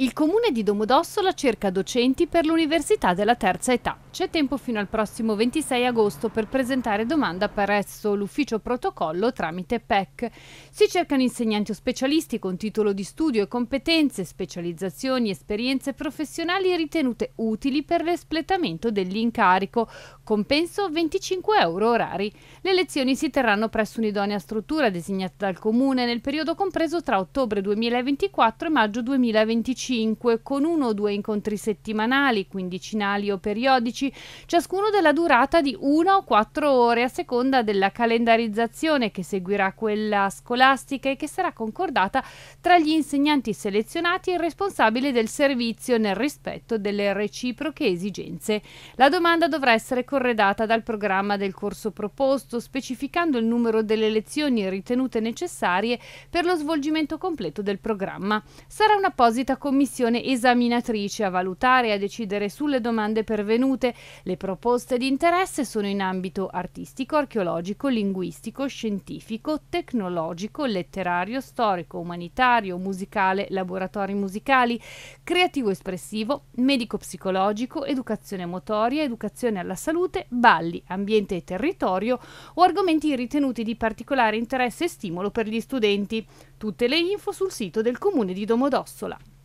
Il comune di Domodossola cerca docenti per l'università della terza età. C'è tempo fino al prossimo 26 agosto per presentare domanda presso l'ufficio protocollo tramite PEC. Si cercano insegnanti o specialisti con titolo di studio e competenze, specializzazioni, esperienze professionali ritenute utili per l'espletamento dell'incarico, compenso 25 euro orari. Le lezioni si terranno presso un'idonea struttura designata dal Comune nel periodo compreso tra ottobre 2024 e maggio 2025, con uno o due incontri settimanali, quindicinali o periodici tecnologici, ciascuno della durata di 1 o 4 ore a seconda della calendarizzazione che seguirà quella scolastica e che sarà concordata tra gli insegnanti selezionati e il responsabile del servizio nel rispetto delle reciproche esigenze. La domanda dovrà essere corredata dal programma del corso proposto, specificando il numero delle lezioni ritenute necessarie per lo svolgimento completo del programma. Sarà un'apposita commissione esaminatrice a valutare e a decidere sulle domande pervenute risorse. Le proposte di interesse sono in ambito artistico, archeologico, linguistico, scientifico, tecnologico, letterario, storico, umanitario, musicale, laboratori musicali, creativo-espressivo, medico-psicologico, educazione motoria, educazione alla salute, balli, ambiente e territorio o argomenti ritenuti di particolare interesse e stimolo per gli studenti. Tutte le info sul sito del Comune di Domodossola.